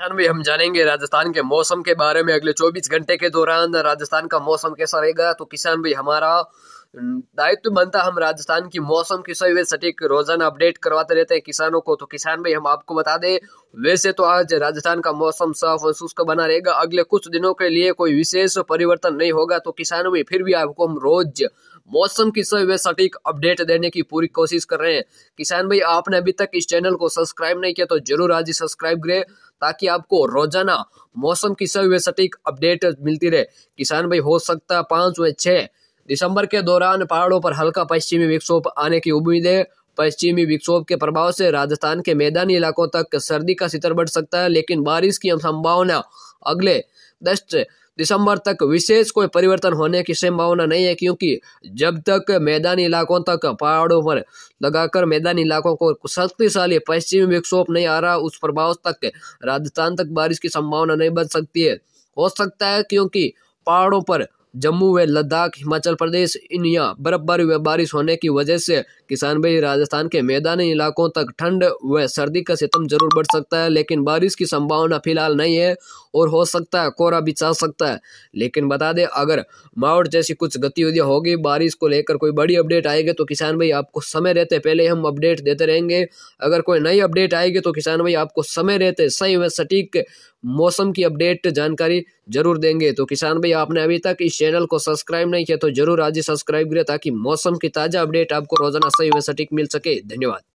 राजस्थान में हम जानेंगे राजस्थान के मौसम के बारे में अगले 24 घंटे के दौरान राजस्थान का मौसम कैसा रहेगा तो किसान भाई हमारा दायित्व बनता हम राजस्थान की मौसम की सही सटीक रोजाना अपडेट करवाते रहते हैं किसानों को तो किसान भाई हम आपको बता दें वैसे तो आज राजस्थान का मौसम साफ और शुष्क बना रहेगा अगले कुछ दिनों के लिए कोई विशेष परिवर्तन नहीं होगा तो किसानों भाई फिर भी आपको हम रोज मौसम की सही व सटीक अपडेट देने की पूरी कोशिश कर रहे हैं किसान भाई आपने अभी तक इस चैनल को सब्सक्राइब नहीं किया तो जरूर आज ही सब्सक्राइब करें ताकि आपको रोजाना मौसम की सभी सटीक अपडेट मिलती रहे किसान भाई हो सकता है पांच व छह दिसंबर के दौरान पहाड़ों पर हल्का पश्चिमी विक्षोभ आने की उम्मीद है पश्चिमी विक्षोभ के प्रभाव से राजस्थान के मैदानी इलाकों तक सर्दी का सितर बढ़ सकता है लेकिन बारिश की संभावना अगले दस दिसंबर तक विशेष कोई परिवर्तन होने की संभावना नहीं है क्योंकि जब तक मैदानी इलाकों तक पहाड़ों पर लगाकर मैदानी इलाकों को शक्तिशाली पश्चिमी विक्षोभ नहीं आ रहा उस प्रभाव तक राजस्थान तक बारिश की संभावना नहीं बन सकती है हो सकता है क्योंकि पहाड़ों पर जम्मू व लद्दाख हिमाचल प्रदेश इन यहाँ बर्फबारी व बारिश होने की वजह से किसान भाई राजस्थान के मैदानी इलाकों तक ठंड व सर्दी का सितम जरूर बढ़ सकता है लेकिन बारिश की संभावना फिलहाल नहीं है और हो सकता है कोहरा भी छा सकता है लेकिन बता दें अगर मावट जैसी कुछ गतिविधियाँ होगी बारिश को लेकर कोई बड़ी अपडेट आएगी तो किसान भाई आपको समय रहते पहले हम अपडेट देते रहेंगे अगर कोई नई अपडेट आएगी तो किसान भाई आपको समय रहते सही व सटीक मौसम की अपडेट जानकारी जरूर देंगे तो किसान भाई आपने अभी तक इस चैनल को सब्सक्राइब नहीं किया तो जरूर आज ही सब्सक्राइब करें ताकि मौसम की ताज़ा अपडेट आपको रोजाना सही व सटीक मिल सके धन्यवाद